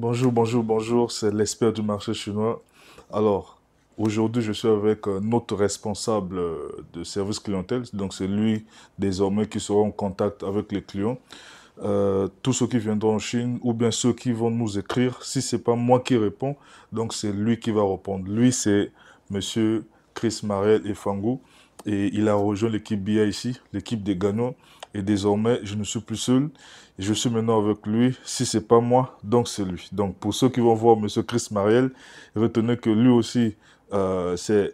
Bonjour, bonjour, bonjour, c'est l'expert du marché chinois. Alors, aujourd'hui, je suis avec euh, notre responsable euh, de service clientèle, donc c'est lui désormais qui sera en contact avec les clients. Euh, tous ceux qui viendront en Chine ou bien ceux qui vont nous écrire, si ce n'est pas moi qui réponds, donc c'est lui qui va répondre. Lui, c'est monsieur Chris Marel et Fangou et il a rejoint l'équipe ici, l'équipe des gagnants. Et désormais, je ne suis plus seul. Je suis maintenant avec lui. Si c'est pas moi, donc c'est lui. Donc pour ceux qui vont voir M. Chris Mariel, retenez que lui aussi, euh, c'est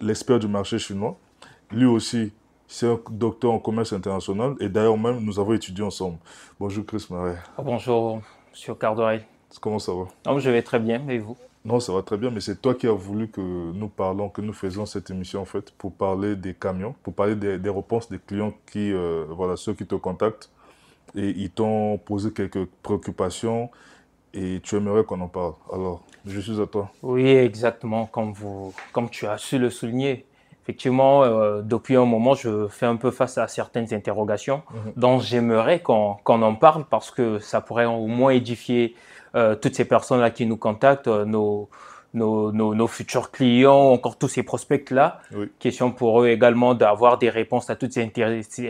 l'expert du marché chinois. Lui aussi, c'est un docteur en commerce international. Et d'ailleurs même, nous avons étudié ensemble. Bonjour Chris Mariel. Ah, bonjour M. Cardoy. Comment ça va Je vais très bien. Et vous non, ça va très bien, mais c'est toi qui as voulu que nous parlons, que nous faisions cette émission en fait, pour parler des camions, pour parler des, réponses des clients qui, euh, voilà, ceux qui te contactent et ils t'ont posé quelques préoccupations et tu aimerais qu'on en parle. Alors, je suis à toi. Oui, exactement, comme, vous, comme tu as su le souligner. Effectivement, euh, depuis un moment, je fais un peu face à certaines interrogations mhm. dont j'aimerais qu'on en parle parce que ça pourrait au moins édifier euh, toutes ces personnes-là qui nous contactent, euh, nos, nos, nos, futurs clients, encore tous ces prospects-là. Question pour eux également d'avoir des réponses à toutes ces,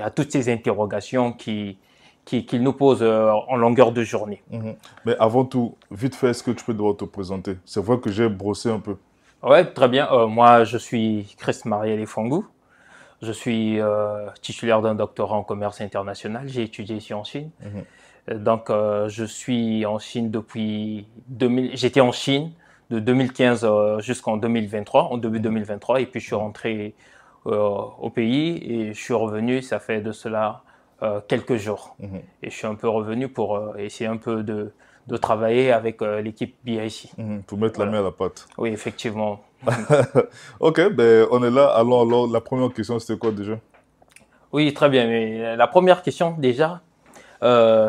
à toutes ces interrogations qui, qu'il nous pose euh, en longueur de journée. Mhm. Mais avant tout, vite fait, est-ce que tu peux te présenter C'est vrai que j'ai brossé un peu. Oui, très bien. Euh, moi, je suis Chris Marie Lefangou. Je suis euh, titulaire d'un doctorat en commerce international. J'ai étudié ici en Chine. Mhm. Donc, je suis en Chine depuis 2000. J'étais en Chine de 2015 jusqu'en 2023, en début 2023. Mhm. Et puis, je suis rentré au pays et je suis revenu. Ça fait de cela euh, quelques jours. Mhm. Et je suis un peu revenu pour euh, essayer un peu de, de travailler avec euh, l'équipe BIC. Mhm. pour mettre la main à la pâte. Oui, effectivement. ok, ben, on est là. Alors, la première question, c'était quoi déjà Oui, très bien. Mais la première question, déjà,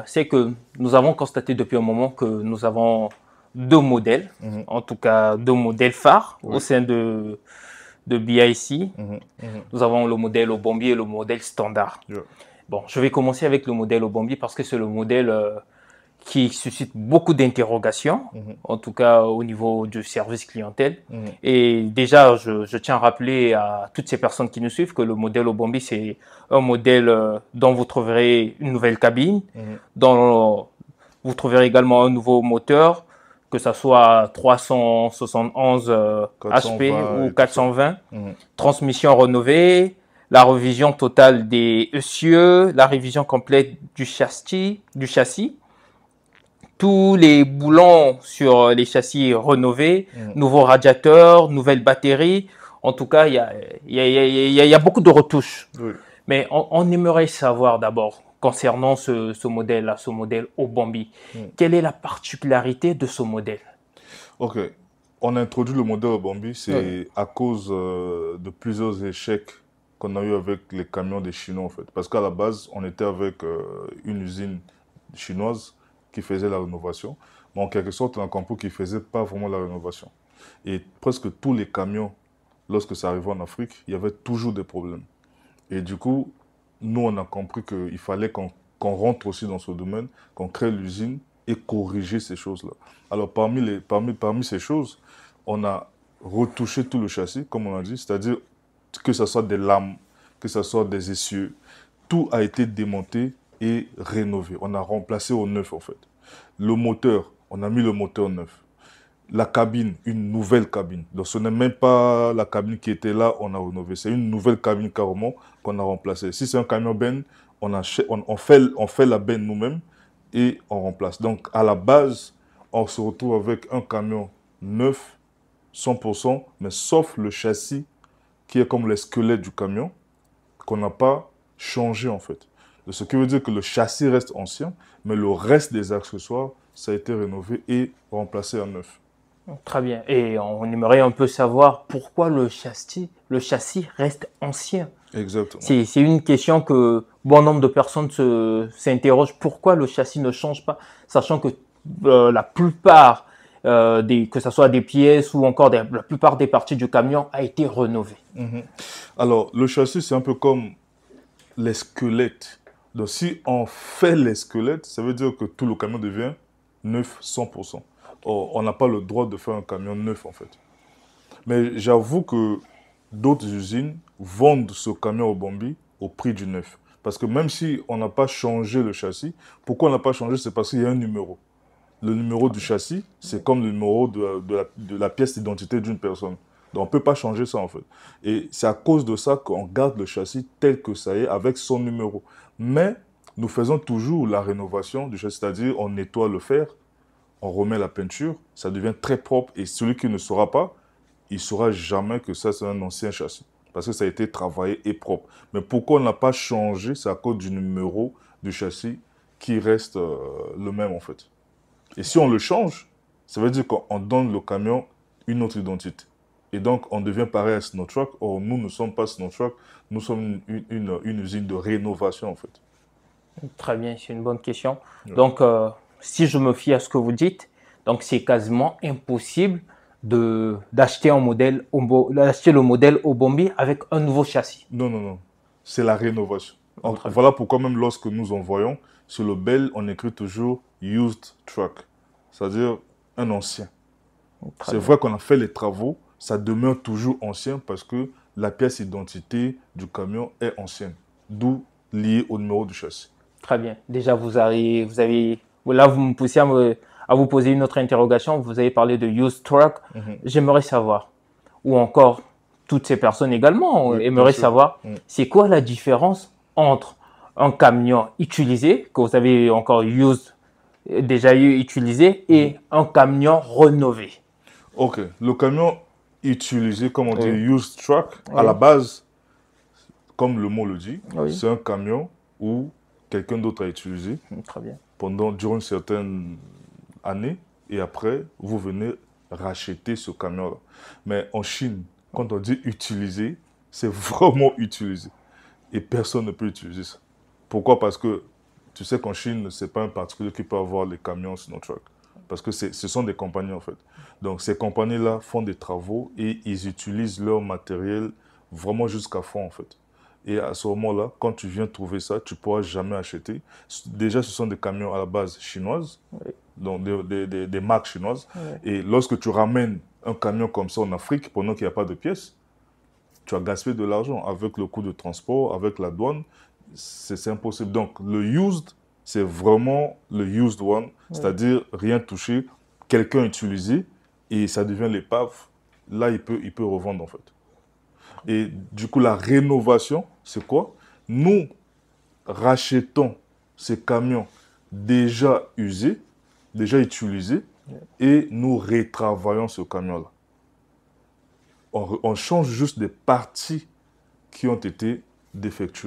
c'est que nous avons constaté depuis un moment que nous avons deux modèles, mhm. en tout cas deux modèles phares au sein de, de BIC. Nous avons le modèle au bombier et le modèle standard. Bon, je vais commencer avec le modèle Obambi parce que c'est le modèle euh, qui suscite beaucoup d'interrogations, mhm. en tout cas au niveau du service clientèle. Mhm. Et déjà, je, tiens à rappeler à toutes ces personnes qui nous suivent que le modèle Obambi, c'est un modèle euh, dont vous trouverez une nouvelle cabine, mhm. dont vous trouverez également un nouveau moteur, que ce soit 371 euh, HP ou 420, transmission renovée la révision totale des essieux, la révision complète du châssis, du châssis tous les boulons sur les châssis rénovés, mm. nouveaux radiateurs, nouvelles batteries. En tout cas, il y a, beaucoup de retouches. Mais on, aimerait savoir d'abord, concernant ce, modèle-là, ce modèle Obambi, mm. quelle est la particularité de ce modèle Ok. On a introduit le modèle Obambi, c'est à cause euh, de plusieurs échecs qu'on a eu avec les camions des Chinois, en fait. Parce qu'à la base, on était avec euh, une usine chinoise qui faisait la rénovation. Mais en quelque sorte, un campo qui faisait pas vraiment la rénovation. Et presque tous les camions, lorsque ça arrivait en Afrique, il y avait toujours des problèmes. Et du coup, nous, on a compris qu'il fallait qu'on rentre aussi dans ce domaine, qu'on crée l'usine et corriger ces choses-là. Alors, parmi, les, parmi, parmi ces choses, on a retouché tout le châssis, comme on a dit, c'est-à-dire que ce soit des lames, que ce soit des essieux, tout a été démonté et rénové. On a remplacé au neuf en fait. Le moteur, on a mis le moteur neuf. La cabine, une nouvelle cabine. Donc ce n'est même pas la cabine qui était là, on a rénové. C'est une nouvelle cabine carrément qu'on a remplacée. Si c'est un camion ben, on, fait, on fait la benne nous-mêmes et on remplace. Donc à la base, on se retrouve avec un camion neuf, 100%, mais sauf le châssis qui est comme les squelettes du camion, qu'on n'a pas changé en fait. Ce qui veut dire que le châssis reste ancien, mais le reste des accessoires, ça a été rénové et remplacé à neuf. Très bien. Et on aimerait un peu savoir pourquoi le châssis, le châssis reste ancien. Exactement. C'est une question que bon nombre de personnes s'interrogent. Pourquoi le châssis ne change pas, sachant que euh, la plupart euh, que ce soit des pièces ou encore la plupart des parties du camion, a été rénovée. Mhm. Alors, le châssis, c'est un peu comme les squelettes. Donc, si on fait les squelettes, ça veut dire que tout le camion devient neuf 100%. on n'a pas le droit de faire un camion neuf, en fait. Mais j'avoue que d'autres usines vendent ce camion au Bambi au prix du neuf. Parce que même si on n'a pas changé le châssis, pourquoi on n'a pas changé C'est parce qu'il y a un numéro le numéro du ah. châssis, c'est comme le numéro de, la, pièce d'identité d'une personne. Donc on ne peut pas changer ça en fait. Et c'est à cause de ça qu'on garde le châssis tel que ça est, avec son numéro. Mais nous faisons toujours la rénovation du châssis, c'est-à-dire on nettoie le fer, on remet la peinture, ça devient très propre. Et celui qui ne saura pas, il ne saura jamais que ça c'est un ancien châssis. Parce que ça a été travaillé et propre. Mais pourquoi on n'a pas changé, c'est à cause du numéro du châssis qui reste euh, le même en fait. Et si on le change, ça veut dire qu'on donne le camion une autre identité. Et donc, on devient pareil à Snowtruck. Or, nous ne sommes pas Snowtruck, nous sommes une, usine de rénovation, en fait. Très bien, c'est une bonne question. Donc, euh, si je me fie à ce que vous dites, donc c'est quasiment impossible de d'acheter modèle d'acheter le modèle au avec un nouveau châssis. Non, non, non. C'est la rénovation. voilà pourquoi même lorsque nous envoyons, sur le bel, on écrit toujours used truck, c'est-à-dire un ancien. C'est vrai qu'on a fait les travaux, ça demeure toujours ancien parce que la pièce d'identité du camion est ancienne, d'où lié au numéro du châssis. Très bien. Déjà, vous avez, vous avez, là, vous me poussez à, vous poser une autre interrogation. Vous avez parlé de used truck. Mhm. J'aimerais savoir, ou encore toutes ces personnes également oui, aimeraient savoir, mhm. c'est quoi la différence entre un camion utilisé que vous avez encore used, déjà eu utilisé et mm. un camion rénové. Ok, le camion utilisé, comme on dit, used truck, à la base, comme le mot le dit, c'est un camion où quelqu'un d'autre a utilisé mm, Très bien. pendant durant une certaine année et après vous venez racheter ce camion-là. Mais en Chine, quand on dit utilisé », c'est vraiment utilisé, et personne ne peut utiliser ça. Pourquoi Parce que tu sais qu'en Chine, ce n'est pas un particulier qui peut avoir les camions snow trucks Parce que ce sont des compagnies en fait. Donc ces compagnies-là font des travaux et ils utilisent leur matériel vraiment jusqu'à fond en fait. Et à ce moment-là, quand tu viens trouver ça, tu ne pourras jamais acheter. Déjà, ce sont des camions à la base chinoises, donc des, des, marques chinoises. Et lorsque tu ramènes un camion comme ça en Afrique pendant qu'il n'y a pas de pièces, tu as gaspillé de l'argent avec le coût de transport, avec la douane c'est impossible. Donc, le used, c'est vraiment le used one, c'est-à-dire rien touché, quelqu'un utilisé, et ça devient l'épave. Là, il peut, il peut revendre, en fait. Et du coup, la rénovation, c'est quoi Nous rachetons ces camions déjà usés, déjà utilisés, et nous retravaillons ce camion-là. On, on, change juste des parties qui ont été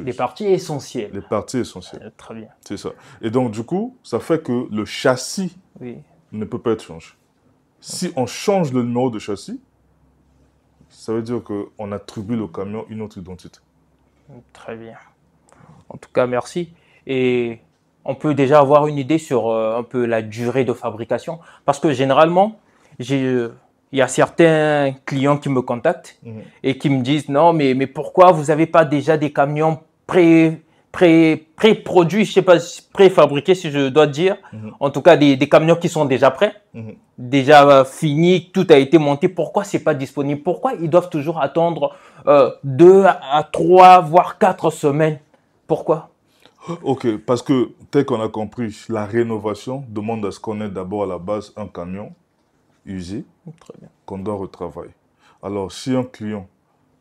les parties essentielles. Les parties essentielles. Euh, très bien. C'est ça. Et donc, du coup, ça fait que le châssis ne peut pas être changé. Si on change le numéro de châssis, ça veut dire qu'on attribue le camion une autre identité. Très bien. En tout cas, merci. Et on peut déjà avoir une idée sur euh, un peu la durée de fabrication. Parce que généralement, j'ai euh, il y a certains clients qui me contactent mhm. et qui me disent non, mais, mais pourquoi vous n'avez pas déjà des camions pré pré pré-produits, je sais pas, préfabriqués si je dois dire, mhm. en tout cas des, camions qui sont déjà prêts, mhm. déjà euh, finis, tout a été monté. Pourquoi ce n'est pas disponible Pourquoi ils doivent toujours attendre euh, deux à trois voire quatre semaines Pourquoi Ok, parce que tel qu'on a compris, la rénovation demande à ce qu'on ait d'abord à la base un camion Usé, qu'on doit retravailler. Alors, si un client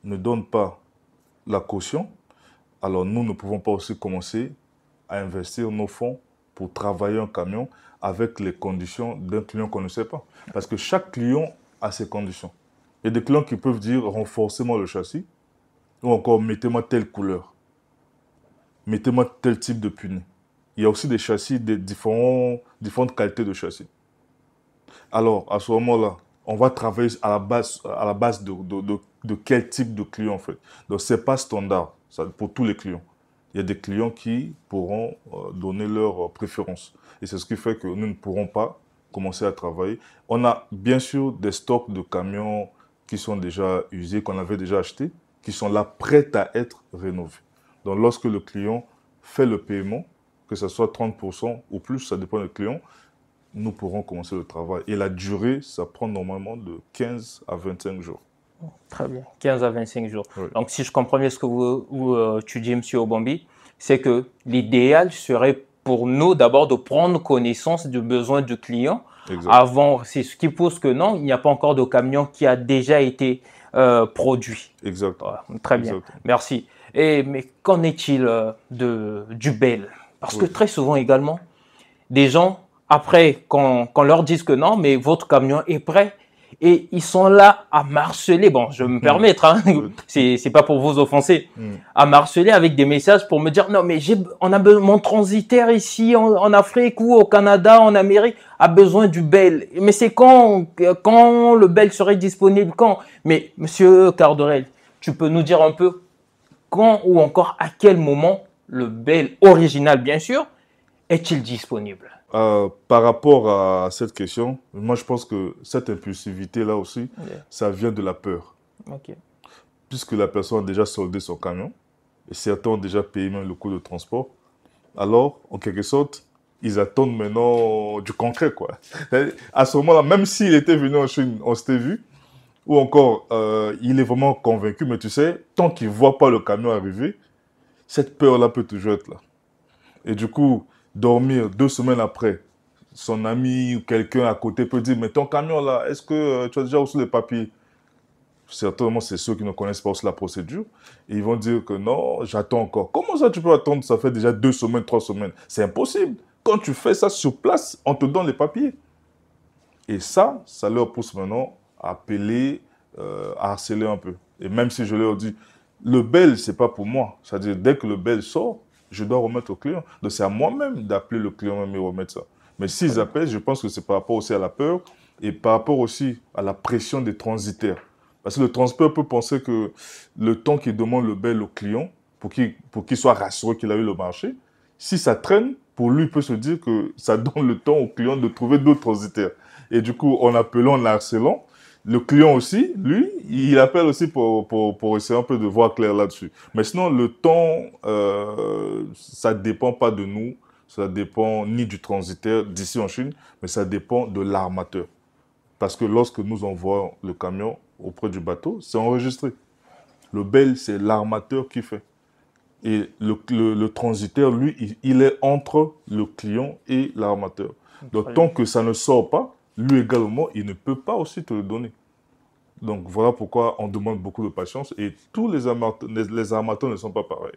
ne donne pas la caution, alors nous ne pouvons pas aussi commencer à investir nos fonds pour travailler un camion avec les conditions d'un client qu'on ne sait pas. Parce que chaque client a ses conditions. Il y a des clients qui peuvent dire renforcez-moi le châssis ou encore mettez-moi telle couleur, mettez-moi tel type de puni. Il y a aussi des châssis, de différentes qualités de châssis. Alors, à ce moment-là, on va travailler à la base, à la base de, de, quel type de client, en fait. Donc, ce n'est pas standard pour tous les clients. Il y a des clients qui pourront euh, donner leurs euh, préférences. Et c'est ce qui fait que nous ne pourrons pas commencer à travailler. On a bien sûr des stocks de camions qui sont déjà usés, qu'on avait déjà achetés, qui sont là prêts à être rénovés. Donc, lorsque le client fait le paiement, que ce soit 30% ou plus, ça dépend du client, nous pourrons commencer le travail. Et la durée, ça prend normalement de 15 à 25 jours. Oh, très bien, 15 à 25 jours. Donc, si je comprends bien ce que euh, tu dis, M. Obambi, c'est que l'idéal serait pour nous d'abord de prendre connaissance du besoin du client. Avant, c'est ce qui pose que non, il n'y a pas encore de camion qui a déjà été euh, produit. Exact. très bien, merci. Et, mais qu'en est-il euh, de, du BEL Parce que très souvent également, des gens après quand leur dise que non, mais votre camion est prêt. Et ils sont là à marceler, bon, je vais me hmm. permettre, hein, c'est pas pour vous offenser, hmm. à marceler avec des messages pour me dire non, mais on a mon transitaire ici en, Afrique ou au Canada, en Amérique, a besoin du bel. Mais c'est quand, quand le bel serait disponible, quand Mais monsieur Cardorel, tu peux nous dire un peu quand ou encore à quel moment le bel original, bien sûr, est-il disponible euh, Par rapport à cette question, moi je pense que cette impulsivité là aussi, ça vient de la peur. Puisque la personne a déjà soldé son camion, et certains ont déjà payé même le coût de transport, alors en quelque sorte, ils attendent maintenant du concret. quoi. À ce moment-là, même s'il était venu en Chine, on s'était vu, ou encore, euh, il est vraiment convaincu, mais tu sais, tant qu'il ne voit pas le camion arriver, cette peur-là peut toujours être là. Et du coup, dormir deux semaines après, son ami ou quelqu'un à côté peut dire, mais ton camion là, est-ce que euh, tu as déjà reçu les papiers Certainement, c'est ceux qui ne connaissent pas aussi la procédure. Et ils vont dire que non, j'attends encore. Comment ça, tu peux attendre Ça fait déjà deux semaines, trois semaines. C'est impossible. Quand tu fais ça sur place, on te donne les papiers. Et ça, ça leur pousse maintenant à appeler, euh, à harceler un peu. Et même si je leur dis, le bel, c'est pas pour moi. C'est-à-dire, dès que le bel sort, je dois remettre au client. Donc c'est à moi-même d'appeler le client et remettre ça. Mais s'ils appellent, je pense que c'est par rapport aussi à la peur et par rapport aussi à la pression des transitaires. Parce que le transport peut penser que le temps qu'il demande le bel au client, pour qu'il soit rassuré qu'il a eu le marché, si ça traîne, pour lui, il peut se dire que ça donne le temps au client de trouver d'autres transitaires. Et du coup, en appelant, en harcelant, le client aussi, lui, il appelle aussi pour, pour, essayer un peu de voir clair là-dessus. Mais sinon, le temps, euh, ça ne dépend pas de nous, ça dépend ni du transitaire d'ici en Chine, mais ça dépend de l'armateur. Parce que lorsque nous envoyons le camion auprès du bateau, c'est enregistré. Le bel, c'est l'armateur qui fait. Et le, le, transitaire, lui, il, il, est entre le client et l'armateur. Donc, tant que ça ne sort pas, lui également, il ne peut pas aussi te le donner. Donc voilà pourquoi on demande beaucoup de patience et tous les armateurs, les, ne sont pas pareils.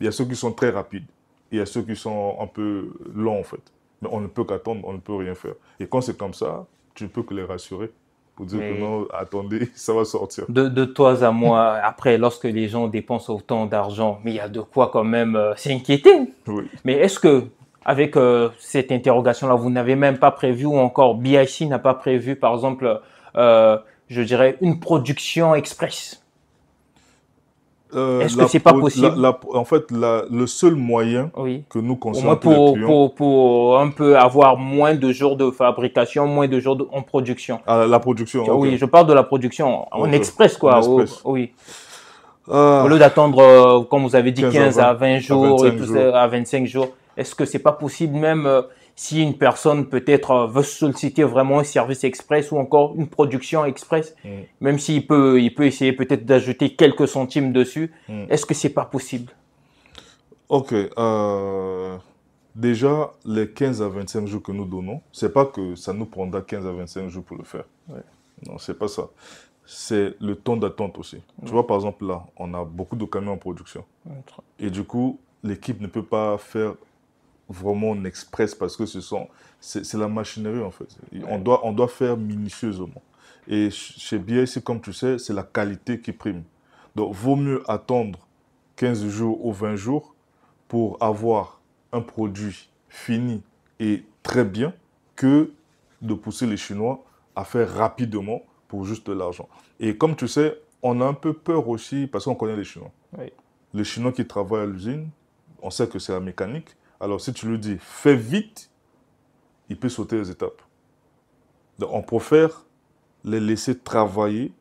Il y a ceux qui sont très rapides, il y a ceux qui sont un peu longs, en fait. Mais on ne peut qu'attendre, on ne peut rien faire. Et quand c'est comme ça, tu ne peux que les rassurer pour dire que non, attendez, ça va sortir. De, toi à moi, après, lorsque les gens dépensent autant d'argent, mais il y a de quoi quand même euh, s'inquiéter. Oui. Mais est-ce que avec euh, cette interrogation-là, vous n'avez même pas prévu ou encore BIC n'a pas prévu, par exemple, euh, je dirais, une production express euh, Est-ce que n'est pas possible En fait, le seul moyen que nous consommons pour, pour, un peu avoir moins de jours de fabrication, moins de jours de, en production. Ah, la production. Oui, je parle de la production en express quoi. oui. Ah. Au lieu d'attendre, comme vous avez dit, 15, à 20, jours, à 25 jours. Est-ce que c'est pas possible même euh, si une personne peut-être euh, veut solliciter vraiment un service express ou encore une production express, mm. même s'il peut, il peut essayer peut-être d'ajouter quelques centimes dessus, mm. est-ce que c'est pas possible Ok. Euh, déjà, les 15 à 25 jours que nous donnons, c'est pas que ça nous prendra 15 à 25 jours pour le faire. Ouais. Non, c'est pas ça. C'est le temps d'attente aussi. Mm. Tu vois, par exemple, là, on a beaucoup de camions en production. Et du coup, l'équipe ne peut pas faire vraiment express parce que ce sont, c'est la machinerie en fait. On doit, on doit faire minutieusement. Et chez BIC, comme tu sais, c'est la qualité qui prime. Donc, vaut mieux attendre 15 jours ou 20 jours pour avoir un produit fini et très bien que de pousser les Chinois à faire rapidement pour juste de l'argent. Et comme tu sais, on a un peu peur aussi parce qu'on connaît les Chinois. Les Chinois qui travaillent à l'usine, on sait que c'est la mécanique. Alors si tu lui dis fais vite, il peut sauter les étapes. Donc on préfère les laisser travailler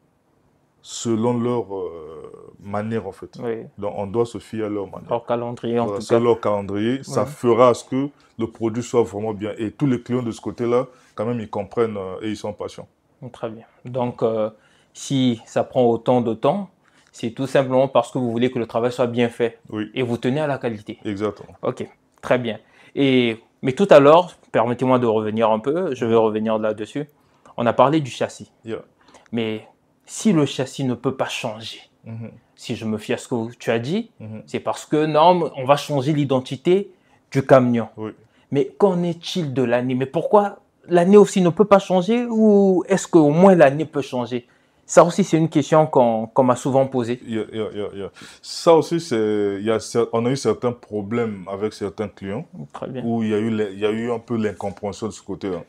selon leur euh, manière en fait. Donc on doit se fier à leur manière. Leur calendrier en tout cas. leur calendrier, ça fera à ce que le produit soit vraiment bien. Et tous les clients de ce côté-là, quand même, ils comprennent euh, et ils sont patients. Mm, très bien. Donc euh, si ça prend autant de temps, c'est tout simplement parce que vous voulez que le travail soit bien fait. Et vous tenez à la qualité. Exactement. Ok. Très bien. Et, mais tout à l'heure, permettez-moi de revenir un peu, je vais revenir là-dessus. On a parlé du châssis. Mais si le châssis ne peut pas changer, mm-hmm. si je me fie à ce que tu as dit, mm-hmm. c'est parce que non, on va changer l'identité du camion. Mais qu'en est-il de l'année Mais pourquoi l'année aussi ne peut pas changer ou est-ce qu'au moins l'année peut changer ça aussi, c'est une question qu'on m'a souvent posée. Ça aussi, y a, on a eu certains problèmes avec certains clients. Où il y, a eu, il y a eu un peu l'incompréhension de ce côté-là.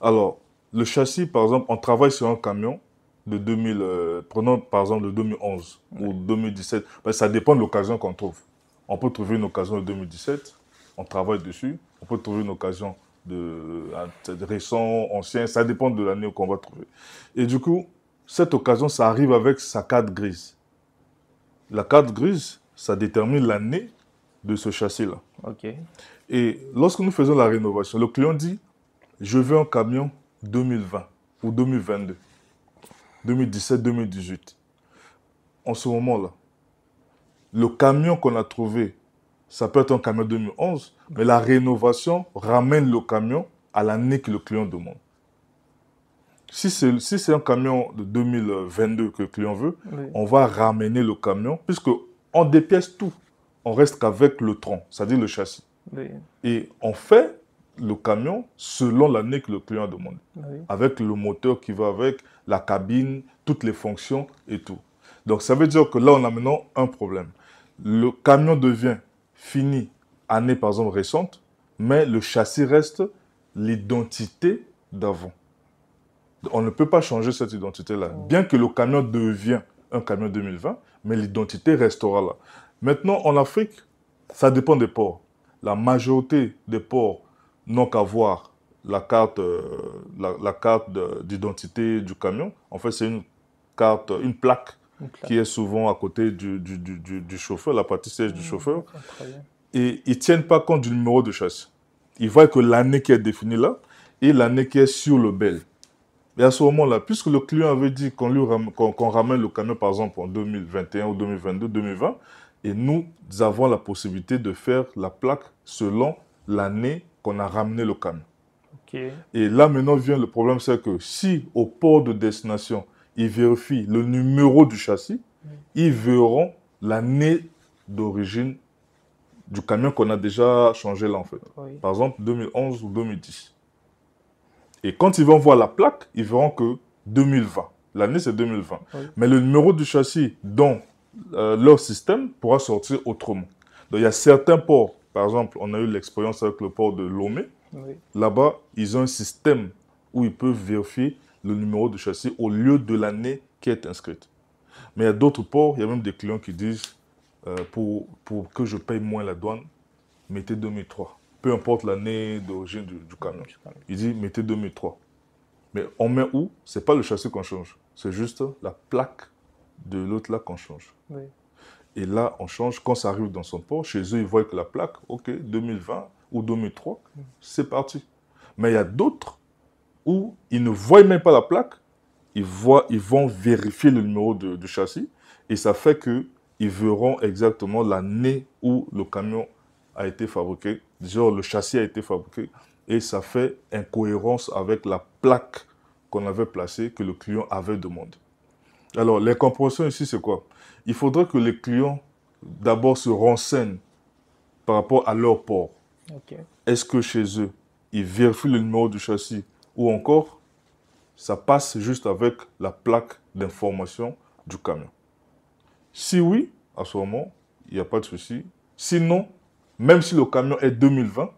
Alors, le châssis, par exemple, on travaille sur un camion de 2000, euh, prenons par exemple le 2011 ou 2017. Ben, ça dépend de l'occasion qu'on trouve. On peut trouver une occasion de 2017, on travaille dessus. On peut trouver une occasion de, euh, de récent, ancien, ça dépend de l'année qu'on va trouver. Et du coup, cette occasion, ça arrive avec sa carte grise. La carte grise, ça détermine l'année de ce châssis-là. Et lorsque nous faisons la rénovation, le client dit, je veux un camion 2020 ou 2022, 2017, 2018. En ce moment-là, le camion qu'on a trouvé, ça peut être un camion 2011, mais la rénovation ramène le camion à l'année que le client demande. Si c'est un camion de 2022 que le client veut, on va ramener le camion, puisque on dépièce tout. On reste qu'avec le tronc, c'est-à-dire le châssis. Et on fait le camion selon l'année que le client a demandé, avec le moteur qui va avec, la cabine, toutes les fonctions et tout. Donc ça veut dire que là, on a maintenant un problème. Le camion devient fini, année par exemple récente, mais le châssis reste l'identité d'avant. On ne peut pas changer cette identité-là. Bien que le camion devienne un camion 2020, mais l'identité restera là. Maintenant, en Afrique, ça dépend des ports. La majorité des ports n'ont qu'à voir la carte, euh, la, carte d'identité du camion. En fait, c'est une carte, une plaque, qui est souvent à côté du, chauffeur, la partie siège du mmh, chauffeur. Et ils ne tiennent pas compte du numéro de chasse. Ils voient que l'année qui est définie là et l'année qui est sur le bel. Et à ce moment-là, puisque le client avait dit qu'on qu'on, ramène le camion, par exemple, en 2021 ou 2022, 2020, et nous avons la possibilité de faire la plaque selon l'année qu'on a ramené le camion. Et là, maintenant, vient le problème, c'est que si au port de destination, ils vérifient le numéro du châssis, ils verront l'année d'origine du camion qu'on a déjà changé là, en fait. Par exemple, 2011 ou 2010. Et quand ils vont voir la plaque, ils verront que 2020. L'année, c'est 2020. Mais le numéro du châssis dans euh, leur système pourra sortir autrement. il y a certains ports, par exemple, on a eu l'expérience avec le port de Lomé. Là-bas, ils ont un système où ils peuvent vérifier le numéro de châssis au lieu de l'année qui est inscrite. Mais il y a d'autres ports, il y a même des clients qui disent euh, pour, pour que je paye moins la douane, mettez 2003 peu importe l'année d'origine du, camion. Il dit mettez 2003. Mais on met où C'est pas le châssis qu'on change, c'est juste la plaque de l'autre là qu'on change. Et là, on change. Quand ça arrive dans son port, chez eux, ils voient que la plaque, OK, 2020 ou 2003, c'est parti. Mais il y a d'autres où ils ne voient même pas la plaque, ils, voient, ils vont vérifier le numéro du de châssis et ça fait que ils verront exactement l'année où le camion a été fabriqué, genre le châssis a été fabriqué, et ça fait incohérence avec la plaque qu'on avait placée, que le client avait demandé. Alors, les ici, c'est quoi Il faudrait que les clients, d'abord, se renseignent par rapport à leur port. Est-ce que chez eux, ils vérifient le numéro du châssis ou encore, ça passe juste avec la plaque d'information du camion Si oui, à ce moment, il n'y a pas de souci. Sinon, même si le camion est 2020,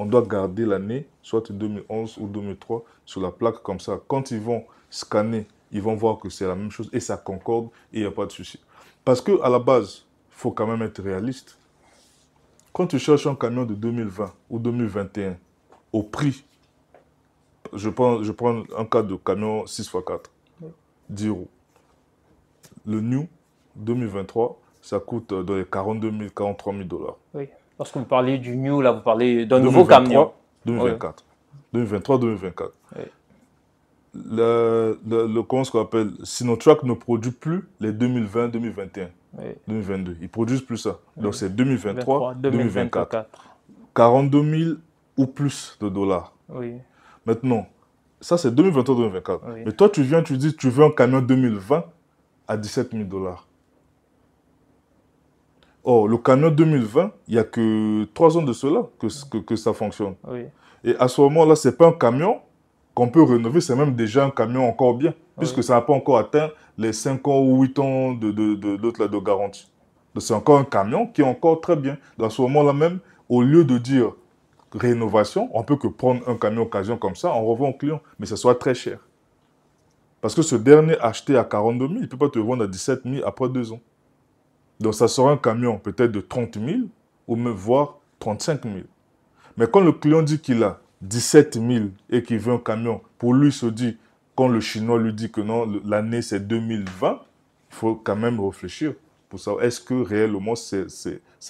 on doit garder l'année, soit 2011 ou 2003, sur la plaque comme ça. Quand ils vont scanner, ils vont voir que c'est la même chose et ça concorde et il n'y a pas de souci. Parce que à la base, il faut quand même être réaliste. Quand tu cherches un camion de 2020 ou 2021 au prix, je prends, je prends un cas de camion 6x4, 10 euros. Le New 2023, ça coûte euh, dans les 42 000, 43 000 dollars. Oui. Lorsque vous parlez du new, là, vous parlez d'un nouveau camion. 2024. 2023-2024. Oui. Le, le, qu'on appelle Sinotruck ne produit plus les 2020, 2021, 2022. Ils produisent plus ça. Donc c'est 2023, 2024. 42 000 ou plus de dollars. Maintenant, ça c'est 2023-2024. Mais toi tu viens, tu dis tu veux un camion 2020 à 17 000 dollars. Or, oh, le camion 2020, il n'y a que trois ans de cela que, que, ça fonctionne. Et à ce moment-là, ce n'est pas un camion qu'on peut rénover, c'est même déjà un camion encore bien, puisque ça n'a pas encore atteint les 5 ans ou 8 ans de, de, de, de, garantie. C'est encore un camion qui est encore très bien. À ce moment-là même, au lieu de dire rénovation, on peut que prendre un camion occasion comme ça, on revend au client, mais ça soit très cher. Parce que ce dernier acheté à 42 000, il ne peut pas te vendre à 17 000 après deux ans. Donc ça sera un camion peut-être de 30 000 ou même voire 35 000. Mais quand le client dit qu'il a 17 000 et qu'il veut un camion, pour lui, se dit, quand le Chinois lui dit que non, l'année c'est 2020, il faut quand même réfléchir pour savoir est-ce que réellement c'est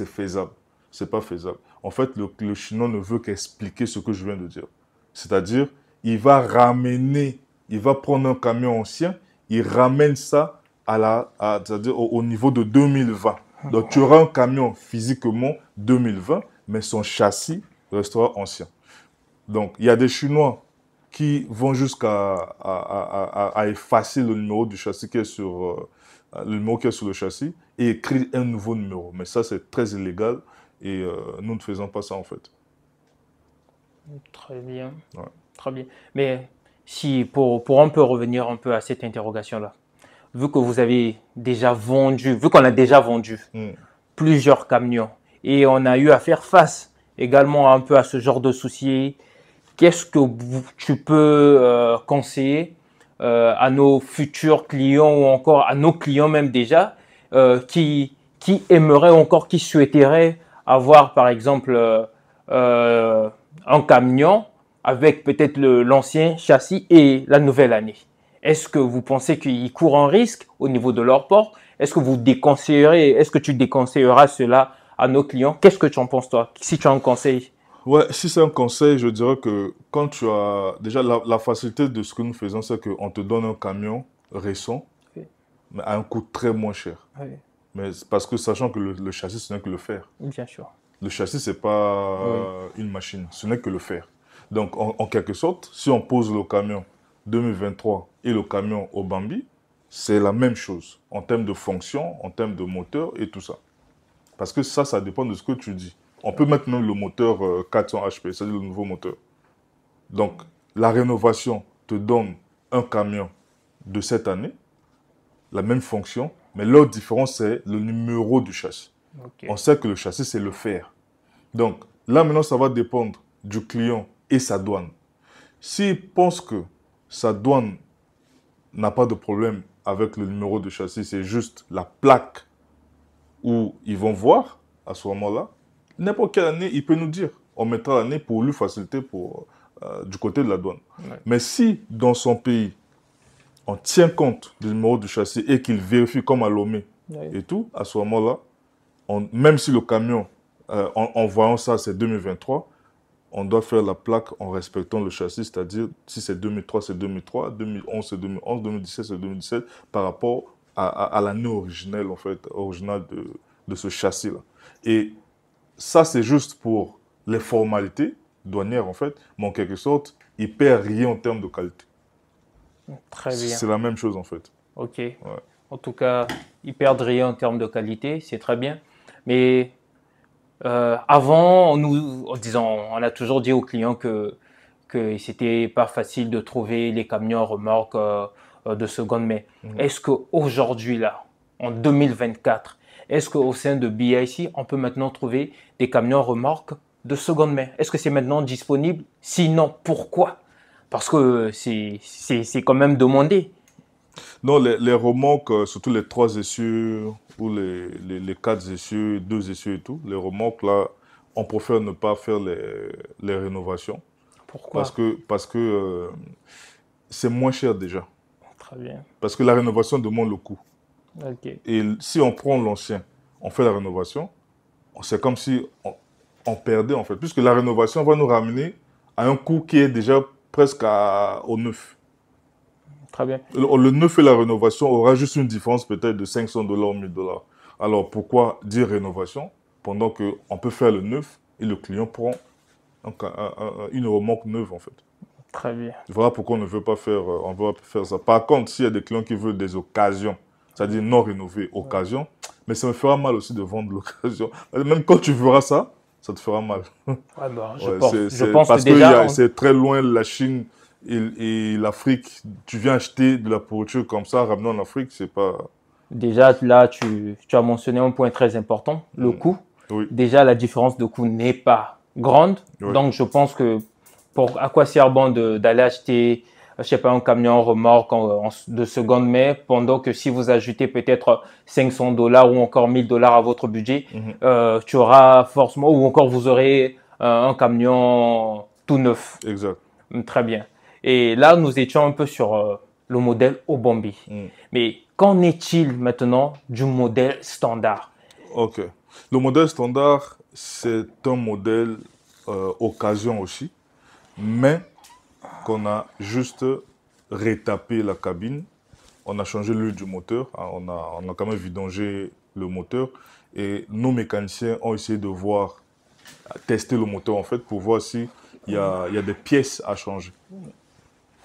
faisable. C'est pas faisable. En fait, le Chinois ne veut qu'expliquer ce que je viens de dire. C'est-à-dire, il va ramener, il va prendre un camion ancien, il ramène ça à la, à, -dire au, niveau de 2020. Donc tu auras un camion physiquement 2020, mais son châssis restera ancien. Donc il y a des Chinois qui vont jusqu'à à, effacer le numéro du châssis qui est sur euh, le numéro qui le châssis et écrire un nouveau numéro. Mais ça c'est très illégal et euh, nous ne faisons pas ça en fait. Très bien. Très bien. Mais si pour, pour on peut revenir un peu à cette interrogation là vu que vous avez déjà vendu, vu qu'on a déjà vendu hmm. plusieurs camions et on a eu à faire face également un peu à ce genre de soucis, qu'est-ce que tu peux euh, conseiller euh, à nos futurs clients ou encore à nos clients même déjà euh, qui, qui aimeraient ou encore qui souhaiteraient avoir par exemple un camion avec peut-être l'ancien châssis et la nouvelle année est-ce que vous pensez qu'ils courent un risque au niveau de leur port Est-ce que vous déconseillerez Est-ce que tu déconseilleras cela à nos clients Qu'est-ce que tu en penses toi Si tu as un conseil Ouais, si c'est un conseil, je dirais que quand tu as déjà la, facilité de ce que nous faisons, c'est qu'on te donne un camion récent, mais à un coût très moins cher. Mais parce que sachant que le, châssis, ce n'est que le fer. Bien sûr. Le châssis, ce n'est pas euh, une machine, ce n'est que le fer. Donc, en quelque sorte, si on pose le camion 2023 et le camion au c'est la même chose en termes de fonction, en termes de moteur et tout ça. Parce que ça, ça dépend de ce que tu dis. On peut mettre le moteur 400 euh, HP, c'est-à-dire le nouveau moteur. Donc, la rénovation te donne un camion de cette année, la même fonction, mais l'autre différence, c'est le numéro du châssis. On sait que le châssis, c'est le fer. Donc, là, maintenant, ça va dépendre du client et sa douane. S'il pense que sa douane n'a pas de problème avec le numéro de châssis, c'est juste la plaque où ils vont voir à ce moment-là. N'importe quelle année, il peut nous dire. On mettra l'année pour lui faciliter pour, euh, du côté de la douane. Mais si dans son pays, on tient compte du numéro de châssis et qu'il vérifie comme à Lomé et tout, à ce moment-là, même si le camion, euh, en voyant ça, c'est 2023, on doit faire la plaque en respectant le châssis, c'est-à-dire si c'est 2003, c'est 2003, 2011, c'est 2011, 2017, c'est 2017, par rapport à, l'année originelle, en fait, originale de, ce châssis-là. Et ça, c'est juste pour les formalités douanières, en fait, mais en quelque sorte, il perd rien en termes de qualité. Très bien. C'est la même chose, en fait. OK. En tout cas, ils perdent rien en termes de qualité, c'est très bien. Mais euh, avant, on nous, on a toujours dit aux clients que que c'était pas facile de trouver les camions remorques euh, euh, de seconde main. Mhm. Est-ce que aujourd'hui là, en 2024, est-ce qu'au sein de BIC, on peut maintenant trouver des camions remorques de seconde main Est-ce que c'est maintenant disponible Sinon, pourquoi Parce que c'est quand même demandé. Non, les, remorques, surtout les trois essieux pour les, quatre essieux, deux essieux et tout. Les remorques, là, on préfère ne pas faire les, rénovations. Pourquoi Parce que c'est parce que, euh, moins cher déjà. Très bien. Parce que la rénovation demande le coût. Et si on prend l'ancien, on fait la rénovation, c'est comme si on, perdait en fait. Puisque la rénovation va nous ramener à un coût qui est déjà presque au neuf bien. Le, neuf et la rénovation aura juste une différence peut-être de 500 dollars ou 1000 dollars. Alors pourquoi dire rénovation pendant qu'on peut faire le neuf et le client prend une remorque neuve en fait Très bien. Voilà pourquoi on ne veut pas faire, euh, on veut faire ça. Par contre, s'il y a des clients qui veulent des occasions, c'est-à-dire non rénovées, occasion, mais ça me fera mal aussi de vendre l'occasion. Même quand tu verras ça, ça te fera mal. Ah bah, je, pense, que, C'est très loin la Chine et, l'Afrique, tu viens acheter de la pourriture comme ça, ramenant en Afrique, c'est pas. Déjà, là, tu, tu, as mentionné un point très important, le mm. coût. Déjà, la différence de coût n'est pas grande. Donc, je pense que pour à quoi sert bon d'aller acheter, je sais pas, un camion remorque en, en, de seconde main, pendant que si vous ajoutez peut-être 500 dollars ou encore 1000 dollars à votre budget, mm-hmm. euh, tu auras forcément, ou encore vous aurez euh, un camion tout neuf. Exact. Très bien. Et là, nous étions un peu sur euh, le modèle Obambi. Mm. Mais qu'en est-il maintenant du modèle standard Ok. Le modèle standard, c'est un modèle euh, occasion aussi, mais qu'on a juste rétapé la cabine. On a changé l'huile du moteur, hein, on, a, on a quand même vidangé le moteur. Et nos mécaniciens ont essayé de voir, tester le moteur en fait, pour voir s'il y a, y a des pièces à changer.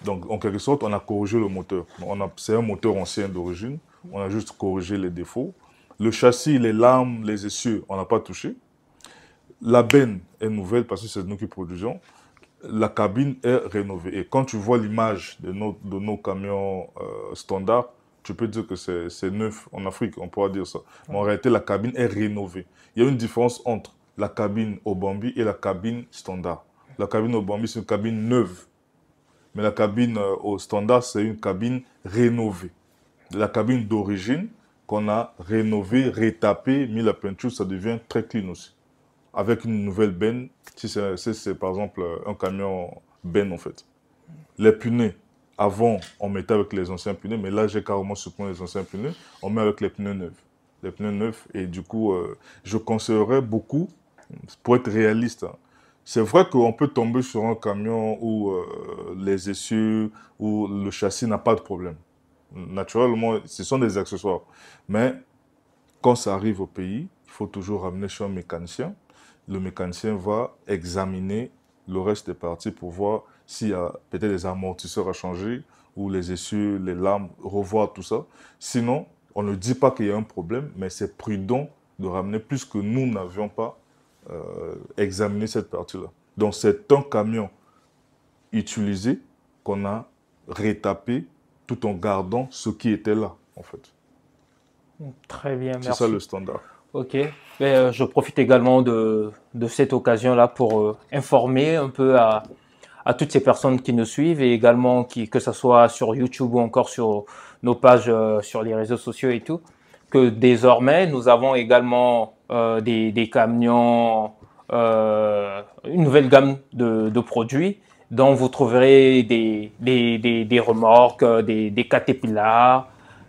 Donc, en quelque sorte, on a corrigé le moteur. C'est un moteur ancien d'origine. On a juste corrigé les défauts. Le châssis, les lames, les essieux, on n'a pas touché. La benne est nouvelle parce que c'est nous qui produisons. La cabine est rénovée. Et quand tu vois l'image de nos, camions standard, euh, standards, tu peux dire que c'est neuf en Afrique, on pourra dire ça. Mais en réalité, la cabine est rénovée. Il y a une différence entre la cabine au Bambi et la cabine standard. La cabine au Bambi, c'est une cabine neuve mais la cabine euh, au standard, c'est une cabine rénovée. La cabine d'origine qu'on a rénovée, rétapée, mis la peinture, ça devient très clean aussi. Avec une nouvelle benne, si c'est par exemple euh, un camion benne en fait. Les pneus, avant, on mettait avec les anciens pneus, mais là, j'ai carrément supprimé les anciens pneus. On met avec les pneus neufs. Les pneus neufs, et du coup, euh, je conseillerais beaucoup, pour être réaliste, hein, c'est vrai qu'on peut tomber sur un camion où euh, les essieux ou le châssis n'a pas de problème. Naturellement, ce sont des accessoires. Mais quand ça arrive au pays, il faut toujours ramener chez un mécanicien. Le mécanicien va examiner le reste des parties pour voir s'il y a peut-être des amortisseurs à changer ou les essieux, les lames, revoir tout ça. Sinon, on ne dit pas qu'il y a un problème, mais c'est prudent de ramener plus que nous n'avions pas euh, examiner cette partie-là. Donc c'est un camion utilisé qu'on a rétapé tout en gardant ce qui était là, en fait. Très bien, merci. C'est ça le standard. Ok. Mais, euh, je profite également de, cette occasion-là pour euh, informer un peu à, toutes ces personnes qui nous suivent et également que ce soit sur YouTube ou encore sur nos pages sur les réseaux sociaux et tout que désormais, nous avons également euh, des, camions, euh, une nouvelle gamme de, produits dont vous trouverez des, des, des, remorques, euh, des, des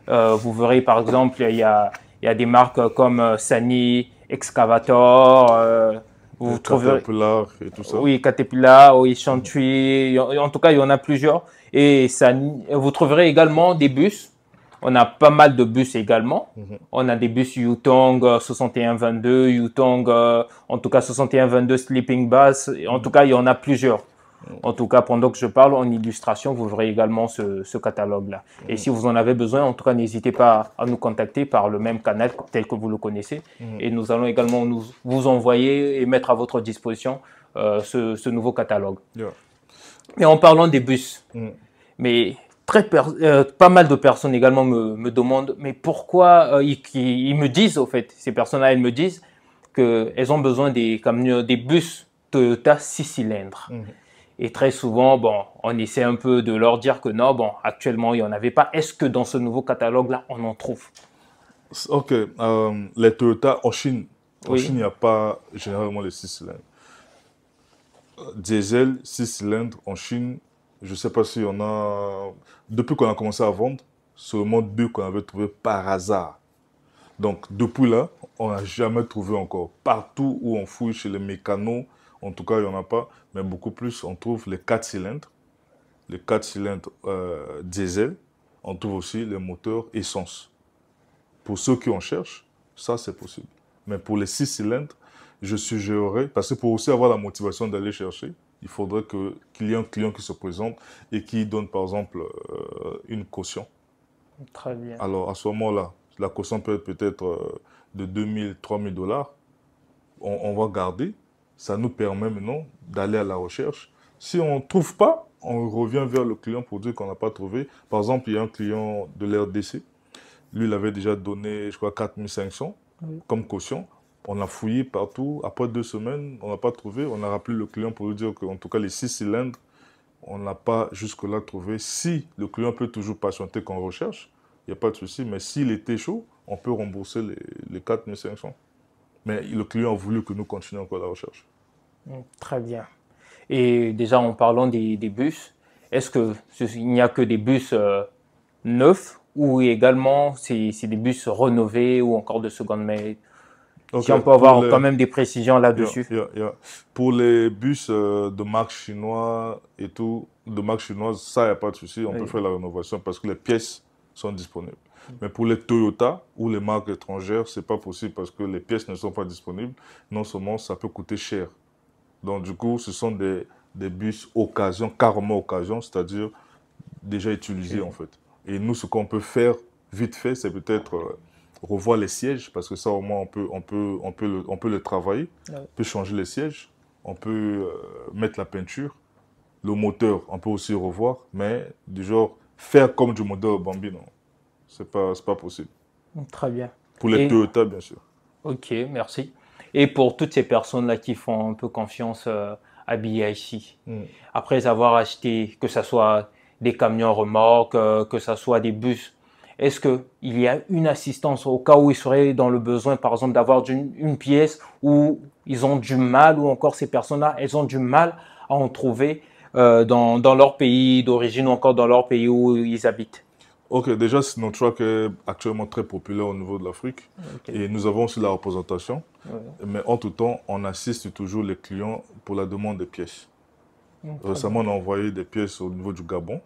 vous verrez par exemple, il y a, y a des marques comme Sani, Excavator. vous trouverez... Caterpillar et tout ça. Oui, Caterpillar, oui, En tout cas, il y en a plusieurs. Et ça, vous trouverez également des bus on a pas mal de bus également. Mhm. On a des bus Yutong 6122, euh, Yutong, euh, en tout cas 6122 Sleeping Bus. En mhm. tout cas, il y en a plusieurs. En tout cas, pendant que je parle en illustration, vous verrez également ce, catalogue-là. Et mhm. si vous en avez besoin, en tout cas, n'hésitez pas à nous contacter par le même canal tel que vous le connaissez. Et nous allons également nous, vous envoyer et mettre à votre disposition euh, ce, nouveau catalogue. Mais en parlant des bus, mais Très euh, pas mal de personnes également me, me demandent, mais pourquoi euh, ils, me disent, au fait, ces personnes-là, elles me disent qu'elles ont besoin des comme euh, des bus Toyota 6 cylindres. Mmh. Et très souvent, bon, on essaie un peu de leur dire que non, bon, actuellement, il n'y en avait pas. Est-ce que dans ce nouveau catalogue-là, on en trouve Ok, les Toyota en Chine, en Chine, il n'y a pas généralement les 6 cylindres. Diesel, 6 cylindres en Chine, je ne sais pas si on a... Depuis qu'on a commencé à vendre, seulement deux qu'on avait trouvé par hasard. Donc depuis là, on n'a jamais trouvé encore. Partout où on fouille chez les mécanos, en tout cas il n'y en a pas, mais beaucoup plus, on trouve les 4 cylindres, les 4 cylindres euh, diesel, on trouve aussi les moteurs essence. Pour ceux qui en cherchent, ça c'est possible. Mais pour les 6 cylindres, je suggérerais, parce que pour aussi avoir la motivation d'aller chercher, il faudrait qu'il y ait un client qui se présente et qui donne, par exemple, euh, une caution. Très bien. Alors, à ce moment-là, la caution peut être peut-être euh, de 2000, 3000 dollars. On, va garder. Ça nous permet maintenant d'aller à la recherche. Si on ne trouve pas, on revient vers le client pour dire qu'on n'a pas trouvé. Par exemple, il y a un client de l'RDC. Lui, il avait déjà donné, je crois, 4500 comme caution. On a fouillé partout. Après deux semaines, on n'a pas trouvé. On a rappelé le client pour lui dire qu'en tout cas, les six cylindres, on n'a pas jusque-là trouvé. Si le client peut toujours patienter qu'on recherche, il n'y a pas de souci. Mais s'il était chaud, on peut rembourser les, les 4500. Mais le client a voulu que nous continuions encore la recherche. Mm, très bien. Et déjà, en parlant des, bus, est-ce qu'il n'y a que des bus euh, neufs ou également c'est des bus rénovés ou encore de seconde main si on peut avoir quand même des précisions là-dessus. Pour les bus euh, de marque chinoise et tout, de marque chinoise, ça, il n'y a pas de souci. On peut faire la rénovation parce que les pièces sont disponibles. Mais pour les Toyota ou les marques étrangères, ce n'est pas possible parce que les pièces ne sont pas disponibles. Non seulement ça peut coûter cher. Donc, du coup, ce sont des, des bus occasion, carrément occasion, c'est-à-dire déjà utilisés en fait. Et nous, ce qu'on peut faire vite fait, c'est peut-être. Euh, revoir les sièges, parce que ça, au moins, on peut, on peut, on peut, le, on peut le travailler. Ah on peut changer les sièges, on peut euh, mettre la peinture. Le moteur, on peut aussi revoir, mais du genre, faire comme du moteur Bambino, ce n'est pas, pas possible. Mm, très bien. Pour les deux Toyota, bien sûr. Ok, merci. Et pour toutes ces personnes-là qui font un peu confiance euh, à BIC, mm. après avoir acheté, que ce soit des camions remorques, euh, que ce soit des bus, est-ce qu'il y a une assistance au cas où ils seraient dans le besoin, par exemple, d'avoir une, pièce où ils ont du mal, ou encore ces personnes-là, elles ont du mal à en trouver euh, dans, leur pays d'origine ou encore dans leur pays où ils habitent Ok, déjà, notre qui est actuellement très populaire au niveau de l'Afrique et nous avons aussi la représentation. Mais en tout temps, on assiste toujours les clients pour la demande des pièces. Mm, Récemment, on a envoyé des pièces au niveau du Gabon.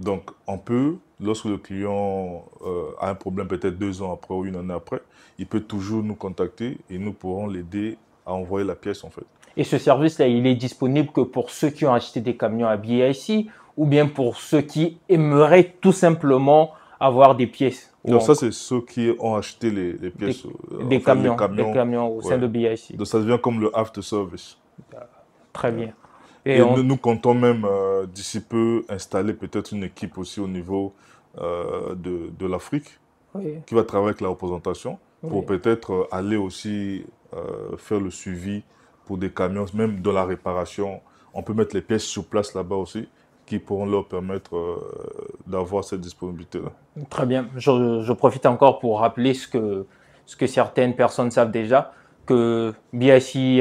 Donc, on peut, lorsque le client euh, a un problème peut-être deux ans après ou une année après, il peut toujours nous contacter et nous pourrons l'aider à envoyer la pièce en fait. Et ce service-là, il est disponible que pour ceux qui ont acheté des camions à BIC ou bien pour ceux qui aimeraient tout simplement avoir des pièces. Donc, ça, c'est ceux qui ont acheté les, pièces. Euh, des, camions, au sein de BIC. Donc, ça devient comme le after service. Très bien. Et, nous, comptons même euh, d'ici peu installer peut-être une équipe aussi au niveau euh, de, de l'Afrique qui va travailler avec la représentation pour peut-être euh, aller aussi faire le suivi pour des camions, même de la réparation. On peut mettre les pièces sur place là-bas aussi qui pourront leur permettre d'avoir cette disponibilité-là. Très bien. Je, je, profite encore pour rappeler ce que, ce que certaines personnes savent déjà que bien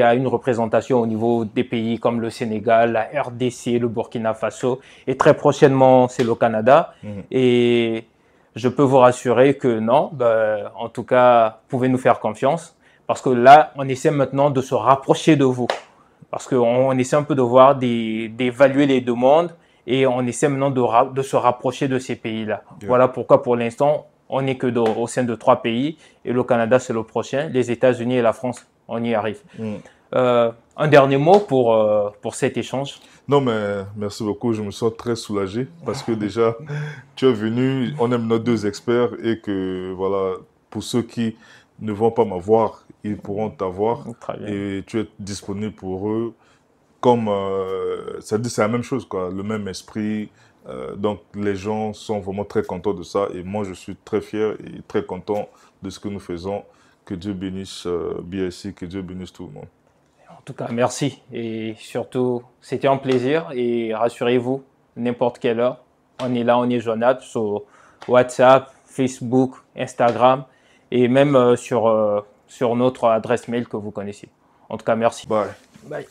a une représentation au niveau des pays comme le Sénégal, la RDC, le Burkina Faso, et très prochainement, c'est le Canada. Mhm. Et je peux vous rassurer que non, ben, en tout cas, pouvez nous faire confiance, parce que là, on essaie maintenant de se rapprocher de vous, parce qu'on essaie un peu de voir, d'évaluer les demandes, et on essaie maintenant de, de se rapprocher de ces pays-là. Voilà pourquoi pour l'instant, on n'est que au sein de trois pays, et le Canada, c'est le prochain, les États-Unis et la France, on y arrive. Mm. Euh, un dernier mot pour, euh, pour cet échange Non, mais merci beaucoup. Je me sens très soulagé parce que déjà, tu es venu, on aime nos deux experts et que, voilà, pour ceux qui ne vont pas m'avoir, ils pourront t'avoir. Et tu es disponible pour eux. Comme, ça euh, dit, c'est la même chose, quoi. Le même esprit, euh, donc les gens sont vraiment très contents de ça et moi je suis très fier et très content de ce que nous faisons. Que Dieu bénisse BSC, euh, BSI, que Dieu bénisse tout le monde. En tout cas, merci et surtout, c'était un plaisir et rassurez-vous, n'importe quelle heure, on est là, on est journal sur WhatsApp, Facebook, Instagram et même euh, sur, sur notre adresse mail que vous connaissez. En tout cas, merci. Bye. Bye.